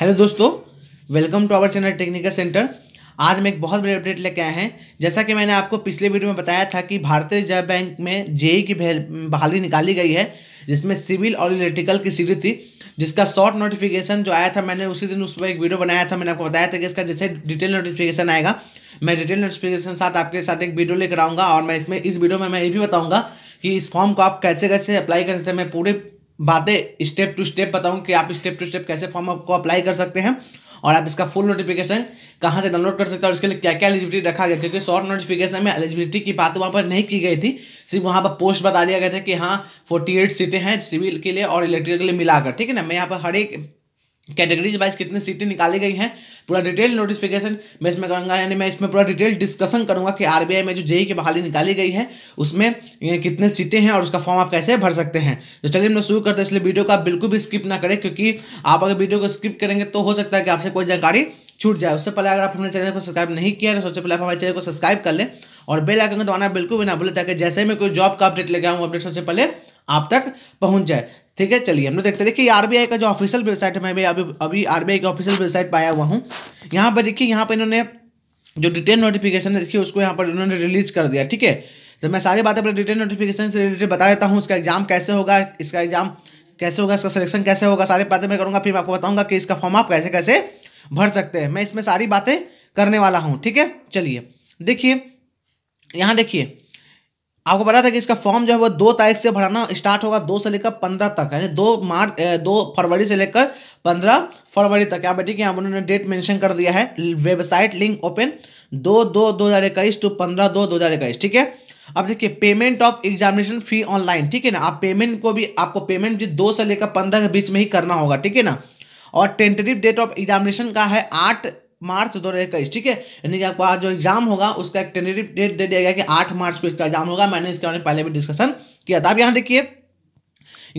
hello दोस्तों welcome to our channel technical center आज मैं एक बहुत बड़ी अपडेट लेके आए हैं जैसा कि मैंने आपको पिछले वीडियो में बताया था कि भारतीय रिजर्व बैंक में जेई की बहाली निकाली गई है जिसमें सिविल और इलेक्ट्रिकल की सीढ़ी थी जिसका शॉर्ट नोटिफिकेशन जो आया था मैंने उसी दिन उस पर एक वीडियो बनाया था मैंने आपको बताया था कि इसका जैसे डिटेल नोटिफिकेशन आएगा मैं डिटेल नोटिफिकेशन साथ आपके साथ एक वीडियो लेकर आऊँगा और मैं इसमें इस वीडियो में मैं ये भी बताऊँगा कि इस फॉर्म को आप कैसे कैसे अप्लाई कर सकते हैं मैं पूरे बातें स्टेप टू स्टेप बताऊं कि आप स्टेप टू स्टेप कैसे फॉर्म आपको अप्लाई कर सकते हैं और आप इसका फुल नोटिफिकेशन कहाँ से डाउनलोड कर सकते हैं और इसके लिए क्या क्या एलिजिबिलिटी रखा गया क्योंकि शॉर्ट नोटिफिकेशन में एलिजिबिलिटी की बात वहाँ पर नहीं की गई थी सिर्फ वहाँ पर पोस्ट बता दिया गया था कि हाँ फोर्टी एट सीटें हैं सिविल के लिए और इलेक्ट्रिकल के लिए मिलाकर ठीक है ना मैं यहाँ पर हर एक कैटेगरीज वाइज कितनी सीटें निकाली गई हैं पूरा डिटेल नोटिफिकेशन मैं इसमें करूँगा यानी मैं इसमें पूरा डिटेल डिस्कशन करूँगा कि आर में जो जेई की बहाली निकाली गई है उसमें कितने सीटें हैं और उसका फॉर्म आप कैसे भर सकते हैं तो चलिए मैं शुरू करते हैं इसलिए वीडियो को आप बिल्कुल भी स्किप ना करें क्योंकि आप अगर वीडियो को स्किप करेंगे तो हो सकता है कि आपसे कोई जानकारी छूट जाए उससे पहले अगर आप हमारे चैनल को सब्सक्राइब नहीं किया है तो सबसे पहले आप हमारे चैनल को सब्सक्राइब कर लें और बेल आइकन को दबाना बिल्कुल भी ना भूलें ताकि जैसे ही मैं कोई जॉब का अपडेट लेके आऊँ अपडेट सबसे पहले आप तक पहुंच जाए ठीक है चलिए हम लोग देखते हैं देखिए आरबीआई का जो ऑफिशियल वेबसाइट है मैं भी अभी अभी आरबीआई का ऑफिशियल वेबसाइट पर आया हुआ हूँ यहाँ पर देखिए यहाँ पर इन्होंने जो डिटेल नोटिफिकेशन है देखिए उसको यहाँ पर इन्होंने रिलीज कर दिया ठीक है तो मैं सारी बातें अपने डिटेल नोटिफिकेशन से रिलेटेड बता देता हूँ इसका एग्जाम कैसे होगा इसका एग्जाम कैसे होगा इसका सिलेक्शन कैसे होगा सारी बातें मैं करूँगा फिर मैं आपको बताऊँगा कि इसका फॉर्म आप कैसे कैसे भर सकते हैं मैं इसमें सारी बातें करने वाला हूँ ठीक है चलिए देखिए यहाँ देखिए आपको पता था कि इसका फॉर्म जो है वो दो तारीख से भराना स्टार्ट होगा दो से लेकर पंद्रह तक यानी दो मार्च दो फरवरी से लेकर पंद्रह फरवरी तक यहाँ पर ठीक है यहाँ उन्होंने डेट मेंशन कर दिया है वेबसाइट लिंक ओपन दो दो दो हज़ार इक्कीस टू पंद्रह दो दो हज़ार इक्कीस ठीक है अब देखिए payment of examination fee online ठीक है ना आप पेमेंट को भी आपको पेमेंट जी दो से लेकर पंद्रह के बीच में ही करना होगा ठीक है ना और टेंटेटिव डेट ऑफ एग्जामिनेशन का है आठ मार्च दो हज़ार इक्कीस ठीक है यानी कि आपको आज जो एग्जाम होगा उसका एक टेंटेटिव डेट दे दिया गया कि आठ मार्च को इसका एग्जाम होगा मैंने इसके बारे में पहले भी डिस्कशन किया था अब यहाँ देखिए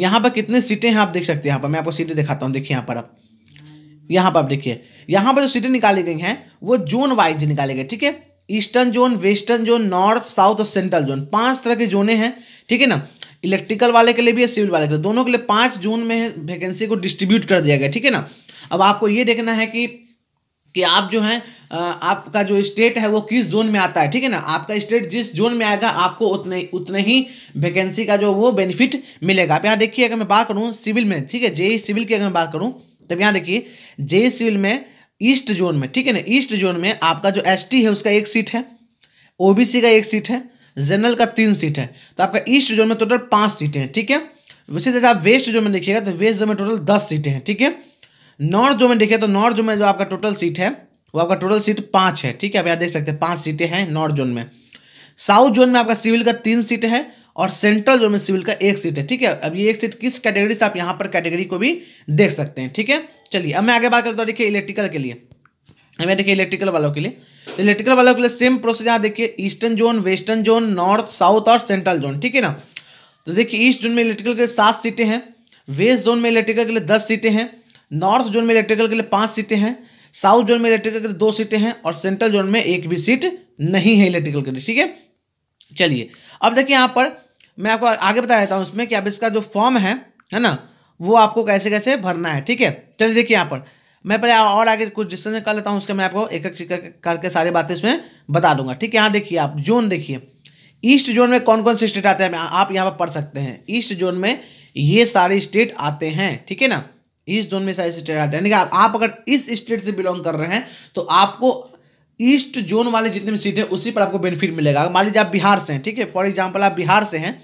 यहाँ पर कितने सीटें हैं आप देख सकते हैं यहाँ पर मैं आपको सीटें दिखाता हूँ देखिए यहाँ पर आप यहाँ पर आप देखिए यहाँ पर जो सीटें निकाली गई हैं वो जोन वाइज निकाली गई ठीक है eastern zone western zone north south और सेंट्रल जोन पांच तरह के जोने हैं ठीक है ना इलेक्ट्रिकल वाले के लिए भी है सिविल वाले के लिए दोनों के लिए पांच जोन में वैकेंसी को डिस्ट्रीब्यूट कर दिया गया ठीक है ना अब आपको ये देखना है कि कि आप जो है आपका जो स्टेट है वो किस जोन में आता है ठीक है ना आपका स्टेट जिस जोन में आएगा आपको उतने उतने ही वैकेंसी का जो वो बेनिफिट मिलेगा आप यहाँ देखिए अगर मैं बात करूँ सिविल में ठीक है जेई सिविल e की अगर मैं बात करूँ तब यहाँ देखिए जेई सिविल e में ईस्ट जोन में ठीक है ना ईस्ट जोन में आपका जो एस है उसका एक सीट है ओ का एक सीट है जनरल का तीन सीट है तो आपका ईस्ट जोन में टोटल पाँच सीटें हैं ठीक है वैसे तरह आप वेस्ट जोन में देखिएगा तो वेस्ट जोन में टोटल दस सीटें हैं ठीक है नॉर्थ जोन में देखिए तो नॉर्थ जोन में जो आपका टोटल सीट है वो आपका टोटल सीट पाँच है ठीक है आप यहाँ देख सकते हैं पाँच सीटें हैं नॉर्थ जोन में साउथ जोन में आपका सिविल का तीन सीट है और सेंट्रल जोन में सिविल का एक सीट है ठीक है अब ये एक सीट किस कैटेगरी से आप यहाँ पर कैटेगरी को भी देख सकते हैं ठीक है चलिए अब मैं आगे बात करता हूँ देखिए इलेक्ट्रिकल के लिए अब देखिए इलेक्ट्रिकल वालों के लिए इलेक्ट्रिकल वालों के लिए सेम प्रोसेस यहाँ देखिए eastern zone western zone north south और सेंट्रल जोन ठीक है ना तो देखिए ईस्ट जोन में इलेक्ट्रिकल के लिए सात सीटें हैं वेस्ट जोन में इलेक्ट्रिकल के लिए दस सीटें हैं नॉर्थ जोन में इलेक्ट्रिकल के लिए पांच सीटें हैं साउथ जोन में इलेक्ट्रिकल के लिए दो सीटें हैं और सेंट्रल जोन में एक भी सीट नहीं है इलेक्ट्रिकल के लिए ठीक है चलिए अब देखिए यहाँ पर मैं आपको आगे बता देता हूँ उसमें कि अब इसका जो फॉर्म है है ना वो आपको कैसे कैसे भरना है ठीक है चलिए देखिए यहां पर मैं पहले और आगे कुछ डिस्कशन कर लेता हूँ उसके मैं आपको एक एक करके सारी बातें इसमें बता दूंगा ठीक है यहाँ देखिए आप जोन देखिए ईस्ट जोन में कौन कौन से स्टेट आते हैं आप यहाँ पर पढ़ सकते हैं ईस्ट जोन में ये सारे स्टेट आते हैं ठीक है ना ईस्ट जोन में सारे स्टेट आते हैं यानी कि आप, आप अगर इस स्टेट से बिलोंग कर रहे हैं तो आपको ईस्ट जोन वाले जितने भी सीट है उसी पर आपको बेनिफिट मिलेगा मान लीजिए आप बिहार से हैं ठीक है फॉर एग्जाम्पल आप बिहार से हैं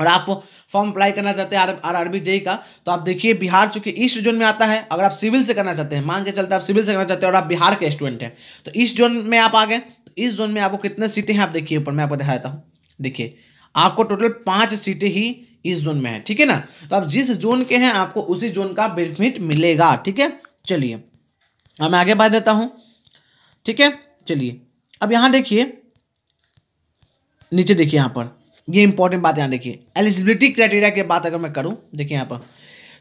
और आप फॉर्म अप्लाई करना चाहते हैं आर आर बी जेई का तो आप देखिए बिहार चूंकि ईस्ट जोन में आता है अगर आप सिविल से करना चाहते हैं मान के चलते आप सिविल से करना चाहते हैं और आप बिहार के स्टूडेंट हैं तो ईस्ट जोन में आप आ गए तो ईस्ट जोन में आपको कितने सीटें हैं आप देखिए ऊपर मैं आपको दिखा देता हूँ देखिए आपको टोटल पाँच सीटें ही इस जोन में है ठीक है ना तो आप जिस जोन के हैं आपको उसी जोन का बेनिफिट मिलेगा ठीक है चलिए अब मैं आगे बढ़ देता हूं ठीक है चलिए अब यहां देखिए नीचे देखिए यहां पर ये इंपॉर्टेंट बात यहां देखिए एलिजिबिलिटी क्राइटेरिया की बात अगर मैं करूं देखिए यहां पर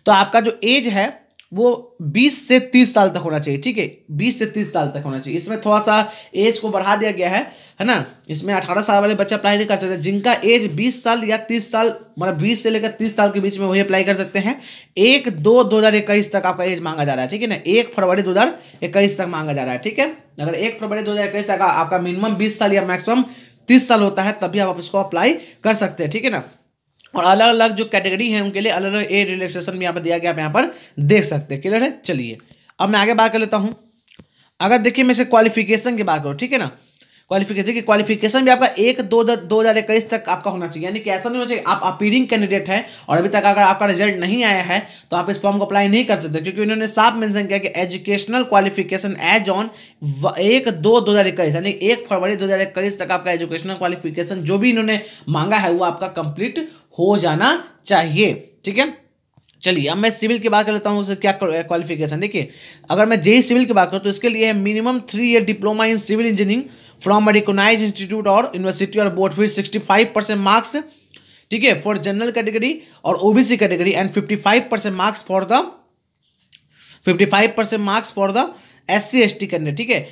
तो आपका जो एज है वो 20 से 30 साल तक होना चाहिए ठीक है 20 से 30 साल तक होना चाहिए इसमें थोड़ा सा एज को बढ़ा दिया गया है है ना इसमें 18 साल वाले बच्चे अप्लाई नहीं कर सकते जिनका एज 20 साल या 30 साल मतलब 20 से लेकर 30 साल के बीच में वही अप्लाई कर सकते हैं एक दो दो हज़ार इक्कीस तक आपका एज मांगा जा रहा है ठीक है ना एक फरवरी दो हज़ार इक्कीस तक मांगा जा रहा है ठीक है अगर एक फरवरी दो हज़ार इक्कीस तक आपका मिनिमम बीस साल या मैक्सिमम तीस साल होता है तभी आप इसको अप्लाई कर सकते हैं ठीक है ना और अलग अलग जो कैटेगरी है उनके लिए अलग अलग ए रिलैक्सेशन भी यहाँ पर दिया गया आप यहाँ पर देख सकते हैं क्लियर है चलिए अब मैं आगे बात कर लेता हूँ अगर देखिए मैं इसे क्वालिफिकेशन की बात करूँ ठीक है ना क्वालिफिकेशन की क्वालिफिकेशन भी आपका एक दो दो हज़ार इक्कीस तक आपका होना चाहिए यानी कि ऐसा नहीं होना चाहिए आप अपीरिंग कैंडिडेट हैं और अभी तक अगर आपका रिजल्ट नहीं आया है तो आप इस फॉर्म को अप्लाई नहीं कर सकते क्योंकि उन्होंने साफ मेंशन किया कि एजुकेशनल क्वालिफिकेशन एज ऑन एक दो दो हज़ार इक्कीस यानी एक फरवरी दो हज़ार इक्कीस तक आपका एजुकेशनल क्वालिफिकेशन जो भी इन्होंने मांगा है वो आपका कंप्लीट हो जाना चाहिए ठीक है चलिए अब मैं सिविल की बात कर लेता हूँ क्या क्वालिफिकेशन देखिए अगर मैं जेई e सिविल की बात करूँ तो इसके लिए है minimum three year diploma in civil engineering from recognise institute और यूनिवर्सिटी और बोर्ड फिर सिक्सटी फाइव परसेंट मार्क्स ठीक है फॉर जनरल कैटेगरी और OBC category and fifty five percent marks for the fifty five percent marks for the S C S T candidate ठीक है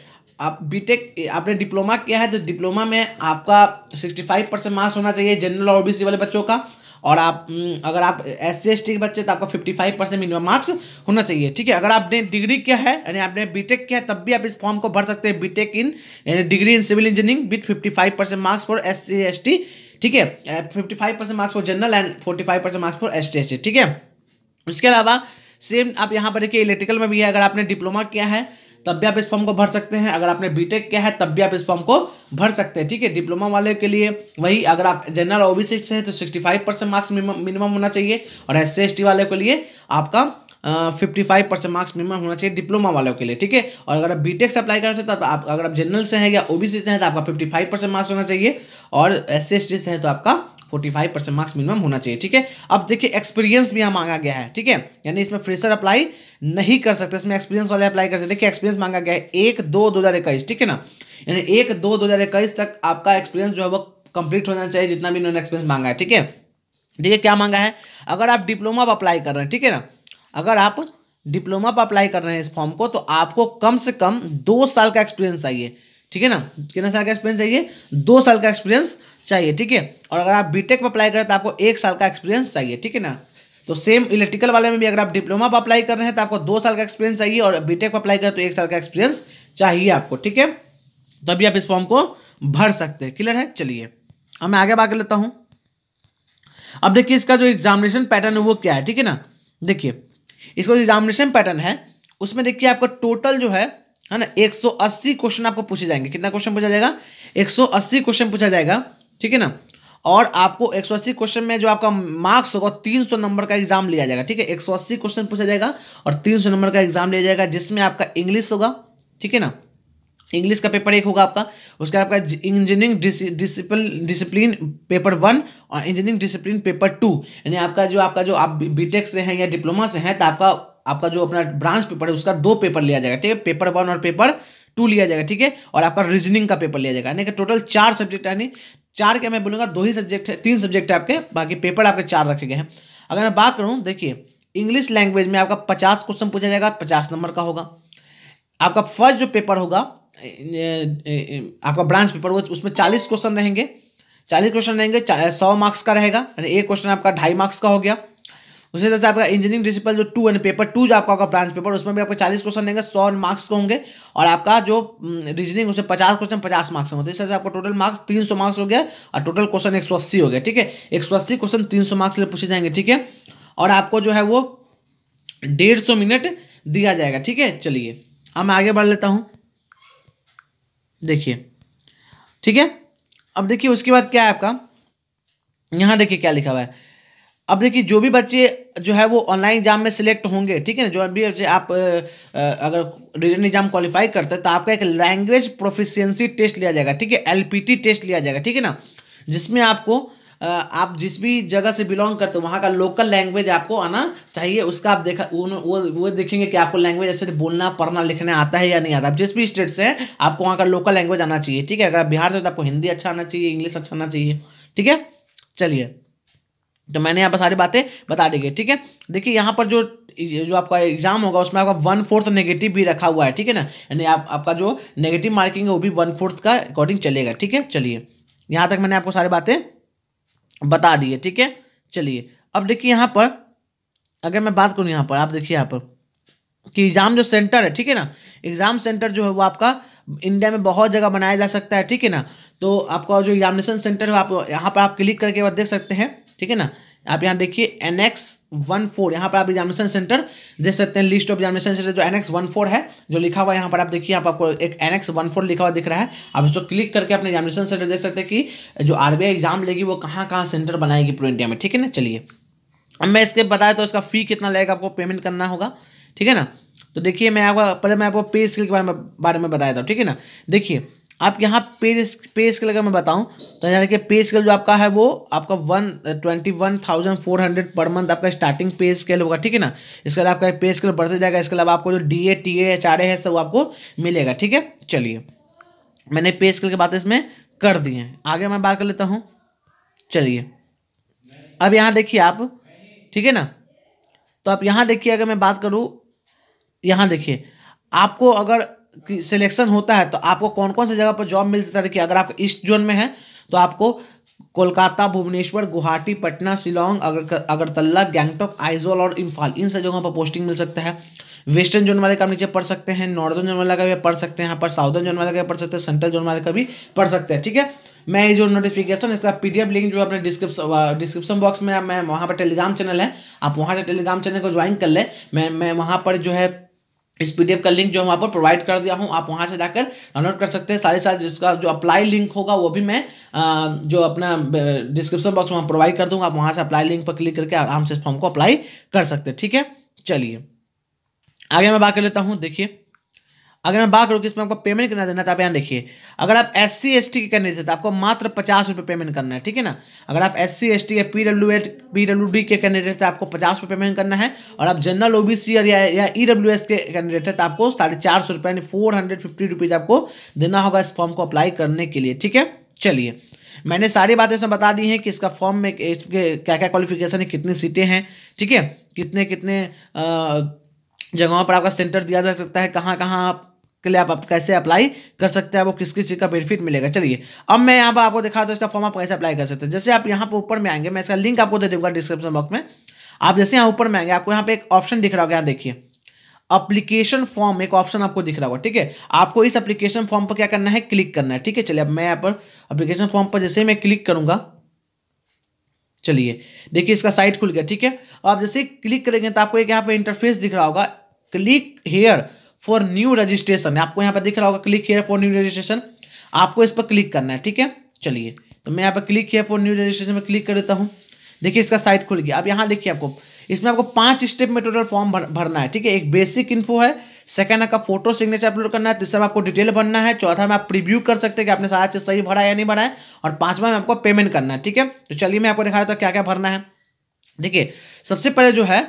आप BTech आपने डिप्लोमा किया है तो डिप्लोमा में आपका 65 परसेंट मार्क्स होना चाहिए जनरल और ओबीसी वाले बच्चों का और आप हम्म, अगर आप एस सी एस के बच्चे तो आपका 55 परसेंट मिनिमम मार्क्स होना चाहिए ठीक है अगर आपने डिग्री किया है यानी आपने बीटेक किया है तब भी आप इस फॉर्म को भर सकते हैं बीटेक इन यानी degree in civil engineering with five percent marks for S C S T ठीक है fifty five percent marks for general and forty five percent marks for S T ठीक है उसके अलावा सेम आप यहाँ पर देखिए इलेक्ट्रिकल में भी है अगर आपने डिप्लोमा किया है तब भी आप इस फॉर्म को भर सकते हैं अगर आपने बीटेक किया है तब भी आप इस फॉर्म को भर सकते हैं ठीक है डिप्लोमा वाले के लिए वही अगर आप जनरल ओबीसी से है तो sixty five percent marks minimum होना चाहिए और एस सी वाले के लिए आपका fifty five percent marks minimum होना चाहिए डिप्लोमा वालों के लिए ठीक है और अगर आप बीटेक से अप्लाई कर सकते हैं तो आप अगर आप जनरल से हैं या ओबीसी से हैं तो आपका फिफ्टी फाइव परसेंट मार्क्स होना चाहिए और एस सी से है तो आपका फोर्टी परसेंट मार्क्स मिनिमम होना चाहिए ठीक है अब देखिए एक्सपीरियंस भी यहाँ मांगा गया है ठीक है यानी इसमें फ्रेशर अप्लाई नहीं कर सकते इसमें एक्सपीरियंस वाले अप्लाई कर सकते देखिए एक्सपीरियंस मांगा गया है एक दो दो ठीक है ना यानी एक दो दो तक आपका एक्सपीरियंस जो है वो कंप्लीट होना चाहिए जितना भी इन्होंने एक्सपीरियंस मांगा है ठीक है ठीक है क्या मांगा है अगर आप डिप्लोमा पर अप्लाई कर रहे हैं ठीक है ना अगर आप डिप्लोमा पर अप्लाई कर रहे हैं इस फॉर्म को तो आपको कम से कम दो साल का एक्सपीरियंस चाहिए ठीक है ना कितना साल का एक्सपीरियंस चाहिए दो साल का एक्सपीरियंस चाहिए ठीक है और अगर आप बीटेक पर अप्लाई करें तो आपको एक साल का एक्सपीरियंस चाहिए ठीक है ना तो सेम इलेक्ट्रिकल वाले में भी अगर आप डिप्लोमा पर अप्लाई कर रहे हैं तो आपको दो साल का एक्सपीरियंस चाहिए और बीटेक पर अप्लाई करें तो एक साल का एक्सपीरियंस चाहिए आपको ठीक है तभी आप इस फॉर्म को भर सकते हैं क्लियर है चलिए अब मैं आगे बात लेता हूँ अब देखिए इसका जो एग्जामिनेशन पैटर्न है वो क्या है ठीक है ना देखिए इसका जो एग्जामिनेशन पैटर्न है उसमें देखिए आपका टोटल जो है है ना 180 क्वेश्चन आपको पूछे जाएंगे कितना क्वेश्चन पूछा जाएगा 180 क्वेश्चन पूछा जाएगा ठीक है ना और आपको 180 क्वेश्चन में जो आपका मार्क्स होगा 300 नंबर का एग्जाम लिया जाएगा ठीक है 180 क्वेश्चन पूछा जाएगा और 300 नंबर का एग्जाम लिया जाएगा जिसमें आपका इंग्लिश होगा ठीक है ना इंग्लिश का पेपर एक होगा आपका उसके बाद आपका engineering discipline discipline paper one और इंजीनियरिंग डिसिप्लिन पेपर टू यानी आपका जो आपका जो आप बीटेक से हैं या डिप्लोमा से हैं तो आपका आपका जो अपना ब्रांच पेपर है उसका दो पेपर लिया जाएगा ठीक है पेपर वन और पेपर टू लिया जाएगा ठीक है और आपका रीजनिंग का पेपर लिया जाएगा यानी कि टोटल चार सब्जेक्ट यानी चार क्या मैं बोलूंगा दो ही सब्जेक्ट है तीन सब्जेक्ट है आपके बाकी पेपर आपके चार रखे गए हैं अगर मैं बात करूँ देखिए इंग्लिश लैंग्वेज में आपका पचास क्वेश्चन पूछा जाएगा पचास नंबर का होगा आपका फर्स्ट जो पेपर होगा आपका ब्रांच पेपर होगा उसमें चालीस क्वेश्चन रहेंगे चालीस क्वेश्चन रहेंगे सौ मार्क्स का रहेगा यानी एक क्वेश्चन आपका ढाई मार्क्स का हो गया उसी तरह से आपका इंजीनियरिंग डिसिप्लिन जो टू एंड पेपर टू जो आपका होगा ब्रांच पेपर उसमें भी आपको चालीस क्वेश्चन देंगे सौ मार्क्स के होंगे और आपका जो रीजनिंग हम्म, उसमें पचास क्वेश्चन पचास मार्क्स होंगे तो इस तरह से आपका टोटल मार्क्स तीन सौ मार्क्स हो गया और टोटल क्वेश्चन एक सौ अस्सी हो गया ठीक है एक सौ अस्सी क्वेश्चन तीन सौ मार्क्स लिए पूछे जाएंगे ठीक है और आपको जो है वो डेढ़ सौ मिनट दिया जाएगा ठीक है चलिए अब मैं आगे बढ़ लेता हूँ देखिए ठीक है अब देखिए उसके बाद क्या है आपका यहाँ देखिए क्या लिखा हुआ है अब देखिए जो भी बच्चे जो है वो ऑनलाइन एग्जाम में सिलेक्ट होंगे ठीक है ना जो अभी आप अगर रीजन एग्जाम क्वालिफाई करते हैं तो आपका एक लैंग्वेज प्रोफिशियंसी टेस्ट लिया जाएगा ठीक है एल टेस्ट लिया जाएगा ठीक है ना जिसमें आपको आप जिस भी जगह से बिलोंग करते हो वहाँ का लोकल लैंग्वेज आपको आना चाहिए उसका आप देखा वो वो देखेंगे कि आपको लैंग्वेज अच्छे से बोलना पढ़ना लिखना आता है या नहीं आता आप जिस भी स्टेट से हैं आपको वहाँ का लोकल लैंग्वेज आना चाहिए ठीक है अगर आप बिहार से तो आपको हिंदी अच्छा आना चाहिए इंग्लिश अच्छा आना चाहिए ठीक है चलिए तो मैंने यहाँ पर सारी बातें बता दी गई ठीक है देखिए यहाँ पर जो जो आपका एग्जाम होगा उसमें आपका वन फोर्थ नेगेटिव भी रखा हुआ है ठीक है ना यानी आप, आपका जो नेगेटिव मार्किंग है वो भी वन फोर्थ का अकॉर्डिंग चलेगा ठीक है चलिए यहाँ तक मैंने आपको सारी बातें बता दी है ठीक है चलिए अब देखिए यहाँ पर अगर मैं बात करूँ यहाँ पर आप देखिए यहाँ पर कि एग्ज़ाम जो सेंटर है ठीक है ना एग्ज़ाम सेंटर जो है वो आपका इंडिया में बहुत जगह बनाया जा सकता है ठीक है ना तो आपका जो एग्जामिनेशन सेंटर है आप यहाँ पर आप क्लिक करके देख सकते हैं ठीक है ना आप यहाँ देखिए एन एक्स वन फोर यहाँ पर आप एग्जामिनेशन सेंटर देख सकते हैं लिस्ट ऑफ एग्जामिनेशन सेंटर जो एन एक्स वन फोर है जो लिखा हुआ है यहाँ पर आप देखिए यहाँ पर आपको एक एन एक्स वन फोर लिखा हुआ दिख रहा है आप इसको क्लिक करके अपने एग्जामिनेशन सेंटर देख सकते हैं कि जो आर एग्जाम लेगी वो कहाँ कहाँ सेंटर बनाएगी पूरे इंडिया में ठीक है ना चलिए अब मैं इसके बताया तो इसका फी कितना लगेगा आपको पेमेंट करना होगा ठीक है ना तो देखिए मैं आपको पहले मैं आपको पे स्किल के बारे में बारे में बताया था ठीक है ना देखिए आप यहाँ पे पे स्केल अगर मैं बताऊँ तो यहाँ देखिए पे स्केल जो आपका है वो आपका one twenty one thousand four hundred per month आपका स्टार्टिंग पे स्केल होगा ठीक है ना इसके अलावा आपका पे स्केल बढ़ते जाएगा इसके अलावा आपको जो D A T H R A है सब आपको मिलेगा ठीक है चलिए मैंने पे स्केल की बातें इसमें कर दी हैं आगे मैं बात कर लेता हूँ चलिए अब यहाँ देखिए आप ठीक है ना तो आप यहाँ देखिए अगर मैं बात करूँ यहाँ देखिए आपको अगर सिलेक्शन होता है तो आपको कौन कौन सी जगह पर जॉब मिल सकता है कि अगर आप ईस्ट जोन में हैं तो आपको कोलकाता भुवनेश्वर गुवाहाटी पटना शिलोंग अगर अगरतला गैंगटॉक आइजोल और इम्फाल इन सब जगहों पर पोस्टिंग मिल सकता है वेस्टर्न जोन वाले का नीचे पढ़ सकते हैं नॉर्दर्न जोन वाले का भी पढ़ सकते हैं यहाँ पर साउदर्न जोन वाले का पढ़ सकते हैं सेंट्रल जोन वाले का भी पढ़ सकते हैं ठीक है मैं ये जो नोटिफिकेशन इसका पीडीएफ लिंक जो अपने डिस्क्रिप्शन डिस्क्रिप्शन बॉक्स में मैं वहाँ पर टेलीग्राम चैनल है आप वहाँ से टेलीग्राम चैनल को ज्वाइन कर लें मैं मैं वहाँ पर जो है इस पी का लिंक जो वहाँ पर प्रोवाइड कर दिया हूँ आप वहाँ से जाकर डाउनलोड कर सकते हैं सारे साथ जिसका जो अप्लाई लिंक होगा वो भी मैं जो अपना डिस्क्रिप्शन बॉक्स में प्रोवाइड कर दूँगा आप वहाँ से अप्लाई लिंक पर क्लिक करके आराम से इस फॉर्म को अप्लाई कर सकते हैं ठीक है चलिए आगे मैं बात कर लेता हूँ देखिए अगर मैं बात करूँ कि इसमें आपको पेमेंट करना देना तो आप यहाँ देखिए अगर आप एस सी एस टी के कैंडिडेट हैं तो आपको मात्र पचास रुपये पेमेंट करना है ठीक है ना अगर आप एस सी एस टी या पी डब्ल्यू एड पी डब्ल्यू डी के कैंडिडेट है तो आपको पचास रुपये पेमेंट करना है और आप जनरल ओ बी सी या ई डब्ल्यू एस के कैंडिडेट है तो आपको साढ़े चार सौ रुपये यानी फोर हंड्रेड फिफ्टी रुपीज़ आपको देना होगा इस फॉर्म को अप्लाई करने के लिए ठीक है चलिए मैंने सारी बातें इसमें बता दी हैं कि इसका फॉर्म में इसके क्या क्या क्वालिफिकेशन है कितनी सीटें हैं ठीक है कितने कितने जगहों पर आपका सेंटर दिया जा सकता है कहाँ कहाँ आप के लिए आप, कैसे अप्लाई कर सकते हैं वो किस किस चीज़ का बेनिफिट मिलेगा चलिए अब मैं यहाँ पर आपको दिखा दूँ इसका फॉर्म आप कैसे अप्लाई कर सकते हैं जैसे आप यहाँ पर ऊपर में आएंगे मैं इसका लिंक आपको दे दूंगा डिस्क्रिप्शन बॉक्स में आप जैसे यहाँ ऊपर में आएंगे आपको यहाँ पे एक ऑप्शन दिख रहा होगा यहाँ देखिए अप्लीकेशन फॉर्म एक ऑप्शन आपको दिख रहा होगा ठीक है आपको इस अप्लीकेशन फॉर्म पर क्या करना है क्लिक करना है ठीक है चलिए अब मैं यहाँ पर अप्लीकेशन फॉर्म पर जैसे मैं क्लिक करूँगा चलिए देखिए इसका साइट खुल गया ठीक है आप जैसे क्लिक करेंगे तो आपको एक यहाँ पे इंटरफेस दिख रहा होगा click here for new registration आपको यहाँ पर दिख रहा होगा click here for new registration आपको इस पर क्लिक करना है ठीक है चलिए तो मैं यहाँ पर क्लिक किया फॉर न्यू रजिस्ट्रेशन में क्लिक कर देता हूँ देखिए इसका साइट खुल गया अब यहाँ देखिए आपको इसमें आपको पांच स्टेप में टोटल फॉर्म भर, भरना है ठीक है एक बेसिक इन्फो है सेकंड आपका फोटो सिग्नेचर अपलोड करना है तीसरा में आपको डिटेल भरना है चौथा में आप प्रीव्यू कर सकते हैं कि आपने सारा चीज़ सही भरा है या नहीं भरा है और पांचवा में आपको पेमेंट करना है ठीक है तो चलिए मैं आपको दिखा देता हूँ क्या क्या भरना है देखिए सबसे पहले जो है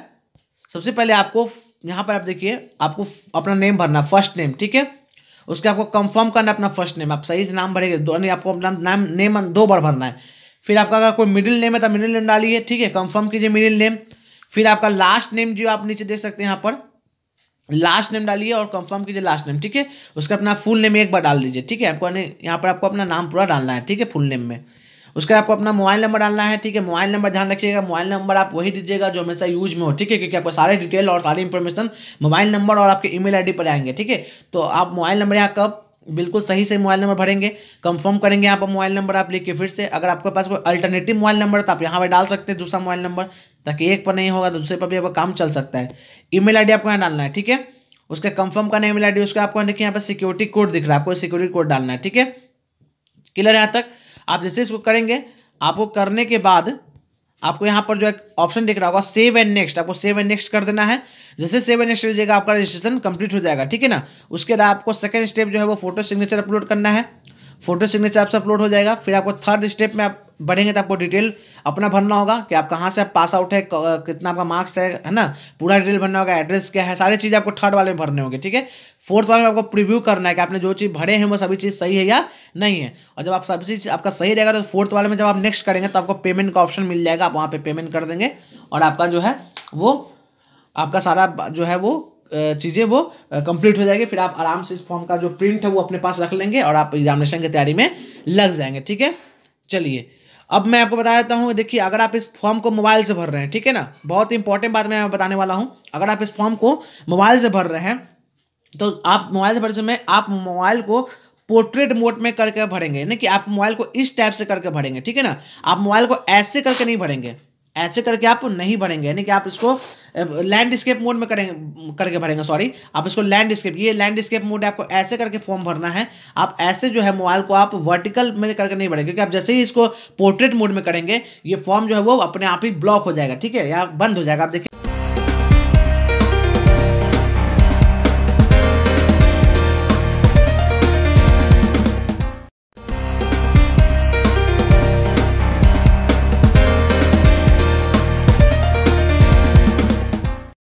सबसे पहले आपको यहाँ पर आप देखिए आपको अपना नेम भरना फर्स्ट नेम ठीक है उसके आपको कंफर्म करना अपना फर्स्ट नेम आप सही से नाम भरेंगे दो नहीं आपको अपना नाम नेम दो बार भरना है फिर आपका अगर कोई मिडिल नेम है तो मिडिल नेम डालिए ठीक है कंफर्म कीजिए मिडिल नेम फिर आपका लास्ट नेम जो आप नीचे देख सकते हैं यहाँ पर लास्ट नेम डालिए और कंफर्म कीजिए लास्ट नेम ठीक है उसका अपना फुल नेम एक बार डाल दीजिए ठीक है आपको यहाँ पर आपको अपना नाम पूरा डालना है ठीक है फुल नेम में उसका आपको अपना मोबाइल नंबर डालना है ठीक है मोबाइल नंबर ध्यान रखिएगा मोबाइल नंबर आप वही दीजिएगा जो हमेशा यूज में हो ठीक है क्योंकि आपको सारे डिटेल और सारी इन्फॉर्मेशन मोबाइल नंबर और आपके ईमेल आईडी पर आएंगे ठीक है तो आप मोबाइल नंबर यहाँ कब बिल्कुल सही से मोबाइल नंबर भरेंगे कंफर्म करेंगे यहाँ पर मोबाइल नंबर आप लिख के फिर से अगर आपके पास कोई अल्टरनेटिव मोबाइल नंबर तो आप यहाँ पर डाल सकते हैं दूसरा मोबाइल नंबर ताकि एक पर नहीं होगा तो दूसरे पर भी आपका काम चल सकता है आई डी आपको यहाँ डालना है ठीक है उसका कंफर्म करना ईमेल आईडी उसका आपको देखिए यहाँ पर सिक्योरिटी कोड दिख रहा है आपको सिक्योरिटी कोड डालना है ठीक है क्लियर यहाँ तक आप जैसे इसको करेंगे आपको करने के बाद आपको यहाँ पर जो एक ऑप्शन दिख रहा होगा सेव एंड नेक्स्ट आपको सेव एंड नेक्स्ट कर देना है जैसे सेव एंड नेक्स्ट लीजिएगा आपका रजिस्ट्रेशन कंप्लीट हो जाएगा ठीक है ना उसके बाद आपको सेकंड स्टेप जो है वो फोटो सिग्नेचर अपलोड करना है फोटो सिग्नेचर आपसे अपलोड हो जाएगा फिर आपको थर्ड स्टेप में आप बढ़ेंगे तो आपको डिटेल अपना भरना होगा कि आप कहाँ से आप पास आउट है कितना आपका मार्क्स है है ना पूरा डिटेल भरना होगा एड्रेस क्या है सारी चीज़ें आपको थर्ड वाले में भरने होंगे ठीक है फोर्थ वाले में आपको प्रीव्यू करना है कि आपने जो चीज़ भरे हैं वो सभी चीज़ सही है या नहीं है और जब आप सभी चीज़ आपका सही रहेगा तो फोर्थ वाले में जब आप नेक्स्ट करेंगे तो आपको पेमेंट का ऑप्शन मिल जाएगा आप वहाँ पर पेमेंट कर देंगे और आपका जो है वो आपका सारा जो है वो चीज़ें वो कंप्लीट हो जाएगी फिर आप आराम से इस फॉर्म का जो प्रिंट है वो अपने पास रख लेंगे और आप एग्जामिनेशन की तैयारी में लग जाएंगे ठीक है चलिए अब मैं आपको बता देता हूँ देखिए अगर आप इस फॉर्म को मोबाइल से भर रहे हैं ठीक है ना बहुत इंपॉर्टेंट बात मैं बताने वाला हूँ अगर आप इस फॉर्म को मोबाइल से भर रहे हैं तो आप मोबाइल से भर समय आप मोबाइल को पोर्ट्रेट मोड में करके भरेंगे यानी कि आप मोबाइल को इस टाइप से करके भरेंगे ठीक है ना आप मोबाइल को ऐसे करके नहीं भरेंगे ऐसे करके आप नहीं भरेंगे यानी कि आप इसको लैंडस्केप मोड में करेंगे करके भरेंगे सॉरी आप इसको लैंडस्केप ये लैंडस्केप मोड आपको ऐसे करके फॉर्म भरना है आप ऐसे जो है मोबाइल को आप वर्टिकल में करके नहीं भरेंगे क्योंकि आप जैसे ही इसको पोर्ट्रेट मोड में करेंगे ये फॉर्म जो है वो अपने आप ही ब्लॉक हो जाएगा ठीक है या बंद हो जाएगा आप देखिए